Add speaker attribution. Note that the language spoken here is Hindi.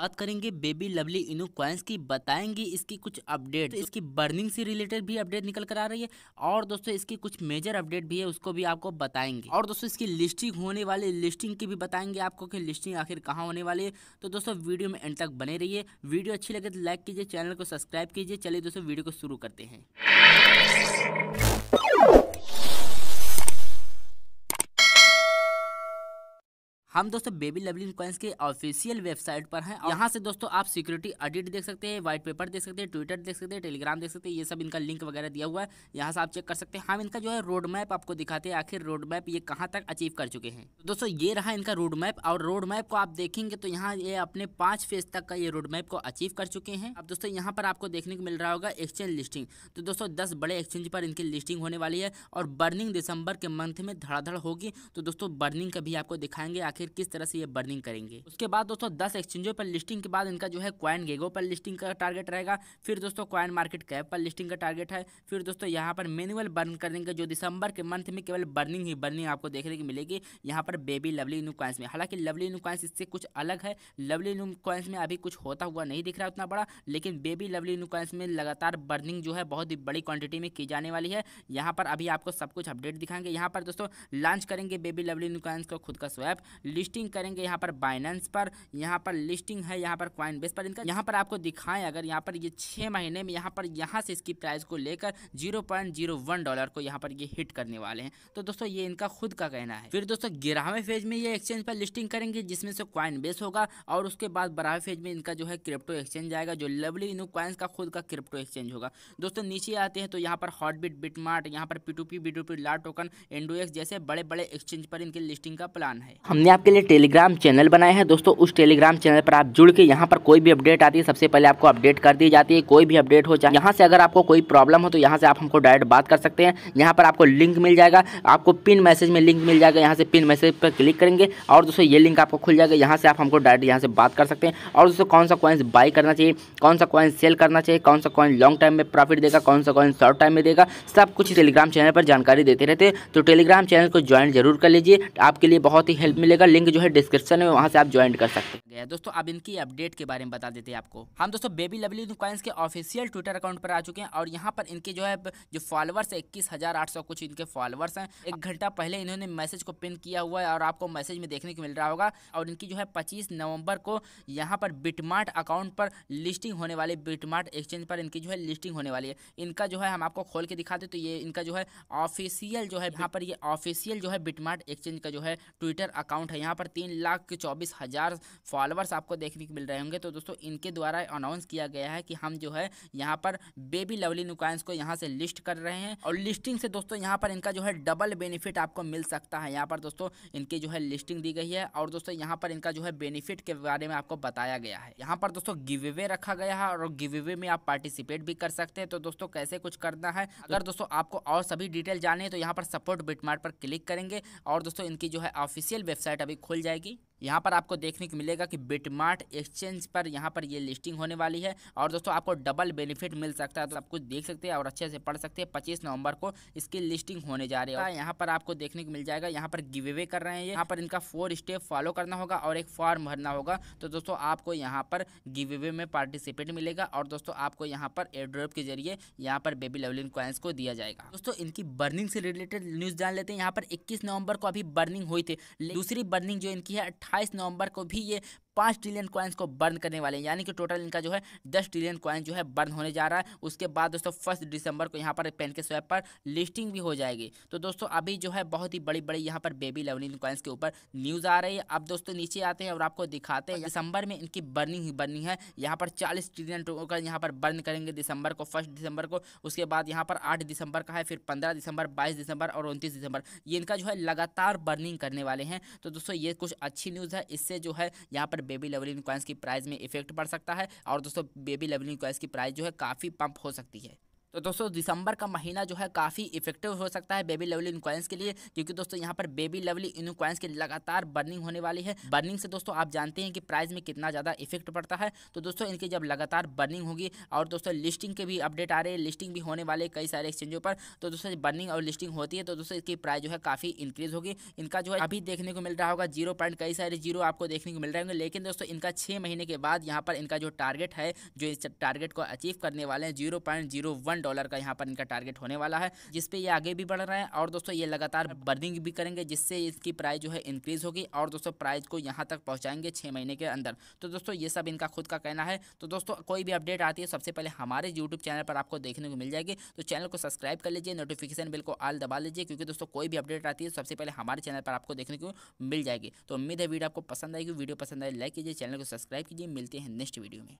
Speaker 1: बात करेंगे बेबी लवली इनू क्वाइंस की बताएंगे इसकी कुछ अपडेट तो इसकी बर्निंग से रिलेटेड भी अपडेट निकल कर आ रही है और दोस्तों इसकी कुछ मेजर अपडेट भी है उसको भी आपको बताएंगे और दोस्तों इसकी लिस्टिंग होने वाली लिस्टिंग की भी बताएंगे आपको कि लिस्टिंग आखिर कहाँ होने वाली है तो दोस्तों वीडियो में एंड तक बने रही वीडियो अच्छी लगे तो लाइक कीजिए चैनल को सब्सक्राइब कीजिए चलिए दोस्तों वीडियो को शुरू करते हैं हम दोस्तों बेबी लवली कॉइन्स के ऑफिशियल वेबसाइट पर हैं यहाँ से दोस्तों आप सिक्योरिटी ऑडिट देख सकते हैं व्हाइट पेपर देख सकते हैं ट्विटर देख सकते हैं टेलीग्राम देख सकते हैं ये सब इनका लिंक वगैरह दिया हुआ है यहाँ से आप चेक कर सकते हैं हम इनका जो है रोड मैप आपको दिखाते हैं आखिर रोड मैप ये कहाँ तक अचीव कर चुके हैं तो दोस्तों ये रहा इनका रोड मैप और रोड मैप को आप देखेंगे तो यहाँ ये अपने पाँच फेज तक का ये रोड मैप को अचीव कर चुके हैं अब दोस्तों यहाँ पर आपको देखने को मिल रहा होगा एक्सचेंज लिस्टिंग तो दोस्तों दस बड़े एक्सचेंज पर इनकी लिस्टिंग होने वाली है और बर्निंग दिसंबर के मंथ में धड़ाधड़ होगी तो दोस्तों बर्निंग का भी आपको दिखाएंगे आखिर फिर किस तरह से ये बर्निंग करेंगे उसके बाद दोस्तों दस एक्सचेंजों पर लिस्टिंग के बाद इनका जो है क्वाइन गेगो पर लिस्टिंग का टारगेट रहेगा फिर दोस्तों क्वाइन मार्केट कैप पर लिस्टिंग का टारगेट है फिर दोस्तों यहाँ पर मेनुअल बर्न कर देंगे जो दिसंबर के मंथ में केवल बर्निंग ही बर्निंग आपको देखने की मिलेगी यहाँ पर बेबी लवली न्यू कॉइन्स में हालांकि लवली न्यू कॉइन्स इससे कुछ अलग है लवली न्यू कॉइन्स में अभी कुछ होता हुआ नहीं दिख रहा उतना बड़ा लेकिन बेबी लवली न्यू कॉइन्स में लगातार बर्निंग जो है बहुत ही बड़ी क्वांटिटी में की जाने वाली है यहाँ पर अभी आपको सब कुछ अपडेट दिखाएंगे यहाँ पर दोस्तों लॉन्च करेंगे बेबी लवली न्यू कॉइन्स का खुद का स्वैप लिस्टिंग करेंगे यहाँ पर बाइनेंस पर यहाँ पर लिस्टिंग है यहाँ पर क्वाइन बेस पर इनका यहाँ पर आपको दिखाएं अगर यहाँ पर ये छः महीने में यहाँ पर यहाँ से इसकी प्राइस को लेकर zero point zero one dollar को यहाँ पर ये हिट करने वाले हैं तो दोस्तों ये इनका खुद का कहना है फिर दोस्तों ग्यारहवें फेज में ये एक्सचेंज पर लिस्टिंग करेंगे जिसमें से क्वाइन बेस होगा और उसके बाद बारहवें फेज में इनका जो है क्रिप्टो एक्सचेंज आएगा जो लवली इनू क्वाइंस का खुद का क्रिप्टो एक्सचेंज होगा दोस्तों नीचे आते हैं तो यहाँ पर हॉटबिट बिटमार्ट यहाँ पर P two P B two P token एंडोएक्स जैसे बड़े बड़े एक्सचेंज पर इनके लिस्टिंग का प्लान है हमने आप आपके लिए टेलीग्राम चैनल बनाया है दोस्तों उस टेलीग्राम चैनल पर आप जुड़ के यहाँ पर कोई भी अपडेट आती है सबसे पहले आपको अपडेट कर दी जाती है कोई भी अपडेट हो चाहे यहाँ से अगर आपको कोई प्रॉब्लम हो तो यहाँ से आप हमको डायरेक्ट बात कर सकते हैं यहाँ पर आपको लिंक मिल जाएगा आपको पिन मैसेज में लिंक मिल जाएगा यहाँ से पिन मैसेज पर क्लिक करेंगे और दोस्तों ये लिंक आपको खुल जाएगा यहाँ से आप हमको डायरेक्ट यहाँ से बात कर सकते हैं और दोस्तों कौन सा कॉइन्स बाई करना चाहिए कौन सा कॉइन सेल करना चाहिए कौन सा कॉइन लॉन्ग टाइम में प्रॉफिट देगा कौन सा कॉइन शॉर्ट टाइम में देगा सब कुछ टेलीग्राम चैनल पर जानकारी देते रहते हैं तो टेलीग्राम चैनल को ज्वाइन जरूर कर लीजिए आपके लिए बहुत ही हेल्प मिलेगा लिंक जो है डिस्क्रिप्शन में वहाँ से आप ज्वाइन कर सकते हैं गया है दोस्तों अब इनकी अपडेट के बारे में बता देते हैं आपको हम दोस्तों बेबी लवली कॉइन्स के ऑफिशियल ट्विटर अकाउंट पर आ चुके हैं और यहाँ पर इनके जो है जो फॉलोवर्स है इक्कीस कुछ इनके फॉलोवर्स हैं एक घंटा पहले इन्होंने मैसेज को पिन किया हुआ है और आपको मैसेज में देखने को मिल रहा होगा और इनकी जो है पच्चीस नवंबर को यहाँ पर बिटमार्ट अकाउंट पर लिस्टिंग होने वाली बिटमार्ट एक्सचेंज पर इनकी जो है लिस्टिंग होने वाली है इनका जो है हम आपको खोल के दिखाते तो ये इनका जो है ऑफिशियल जो है यहाँ पर ये ऑफिशियल जो है बिटमार्ट एक्सचेंज का जो है ट्विटर अकाउंट है यहाँ पर तीन लाख चौबीस हजार फॉलो फॉलोअर्स आपको देखने को मिल रहे होंगे तो दोस्तों इनके द्वारा अनाउंस किया गया है कि हम जो है यहाँ पर बेबी लवली नुकाइंस को यहाँ से लिस्ट कर रहे हैं और लिस्टिंग से दोस्तों यहाँ पर इनका जो है डबल बेनिफिट आपको मिल सकता है यहाँ पर दोस्तों इनकी जो है लिस्टिंग दी गई है और दोस्तों यहाँ पर इनका जो है बेनिफिट के बारे में आपको बताया गया है यहाँ पर दोस्तों गिव अवे रखा गया है और गिव अवे में आप पार्टिसिपेट भी कर सकते हैं तो दोस्तों कैसे कुछ करना है अगर दोस्तों आपको और सभी डिटेल जाने तो यहाँ पर सपोर्ट बिटमार्ट पर क्लिक करेंगे और दोस्तों इनकी जो है ऑफिशियल वेबसाइट अभी खुल जाएगी यहाँ पर आपको देखने को मिलेगा कि बिटमार्ट एक्सचेंज पर यहाँ पर ये लिस्टिंग होने वाली है और दोस्तों आपको डबल बेनिफिट मिल सकता है तो आप कुछ देख सकते हैं और अच्छे से पढ़ सकते हैं पच्चीस नवंबर को इसकी लिस्टिंग होने जा रही है यहाँ पर आपको देखने को मिल जाएगा यहाँ पर गिव अवे कर रहे हैं यहाँ पर इनका फोर स्टेप फॉलो करना होगा और एक फॉर्म भरना होगा तो दोस्तों आपको यहाँ पर गिव अवे में पार्टिसिपेट मिलेगा और दोस्तों आपको यहाँ पर एड्रोप के जरिए यहाँ पर बेबी लवलिन क्वाइंस को दिया जाएगा दोस्तों इनकी बर्निंग से रिलेटेड न्यूज जान लेते हैं यहाँ पर इक्कीस नवंबर को अभी बर्निंग हुई थी दूसरी बर्निंग जो इनकी है अट्ठाईस नवंबर को भी ये पाँच ट्रिलियन कॉइन्स को बर्न करने वाले हैं यानी कि टोटल इनका जो है दस ट्रिलियन कॉइन जो है बर्न होने जा रहा है उसके बाद दोस्तों फर्स्ट दिसंबर को यहाँ पर पेन के स्वैप पर लिस्टिंग भी हो जाएगी तो दोस्तों अभी जो है बहुत ही बड़ी बड़ी यहाँ पर बेबी लेवलिन कॉइन्स के ऊपर न्यूज़ आ रही है अब दोस्तों नीचे आते हैं और आपको दिखाते हैं दिसंबर में इनकी बर्निंग ही बर्निंग है यहाँ पर चालीस ट्रिलियन टोकन यहाँ पर बर्न करेंगे दिसंबर को फर्स्ट दिसंबर को उसके बाद यहाँ पर आठ दिसंबर का है फिर पंद्रह दिसंबर बाईस दिसंबर और उनतीस दिसंबर ये इनका जो है लगातार बर्निंग करने वाले हैं तो दोस्तों ये कुछ अच्छी न्यूज़ है इससे जो है यहाँ पर बेबी लेवलिन क्वाइंस की प्राइस में इफेक्ट पड़ सकता है और दोस्तों बेबी लेवलिन क्वाइंस की प्राइस जो है काफ़ी पंप हो सकती है तो दोस्तों दिसंबर का महीना जो है काफ़ी इफेक्टिव हो सकता है बेबी लवली इनक्वायंस के लिए क्योंकि दोस्तों यहाँ पर बेबी लवली इनक्वाइंस की लगातार बर्निंग होने वाली है बर्निंग से दोस्तों आप जानते हैं कि प्राइस में कितना ज़्यादा इफेक्ट पड़ता है तो दोस्तों इनकी जब लगातार बर्निंग होगी और दोस्तों लिस्टिंग के भी अपडेट आ रहे हैं लिस्टिंग भी होने वाले कई सारे एक्सचेंजों पर तो दोस्तों बर्निंग और लिस्टिंग होती है तो दोस्तों इसकी प्राइस जो है काफ़ी इंक्रीज होगी इनका जो है अभी देखने को मिल रहा होगा जीरो पॉइंट कई सारे जीरो आपको देखने को मिल रहे होंगे लेकिन दोस्तों इनका छः महीने के बाद यहाँ पर इनका जो टारगेट है जो इस टारगेट को अचीव करने वाले हैं zero point zero one one dollar का यहाँ पर इनका टारगेट होने वाला है जिसपे ये आगे भी बढ़ रहे हैं और दोस्तों ये लगातार बर्निंग भी करेंगे जिससे इसकी प्राइस जो है इंक्रीज होगी और दोस्तों प्राइस को यहाँ तक पहुँचाएंगे छः महीने के अंदर तो दोस्तों ये सब इनका खुद का कहना है तो दोस्तों कोई भी अपडेट आती है सबसे पहले हमारे यूट्यूब चैनल पर आपको देखने को मिल जाएगी तो चैनल को सब्सक्राइब कर लीजिए नोटिफिकेशन बिल को आल दबा लीजिए क्योंकि दोस्तों कोई भी अपडेट आती है सबसे पहले हमारे चैनल पर आपको देखने को मिल जाएगी तो उम्मीद है वीडियो आपको पसंद आएगी वीडियो पसंद आए लाइक कीजिए चैनल को सब्सक्राइब कीजिए मिलते हैं नेक्स्ट वीडियो में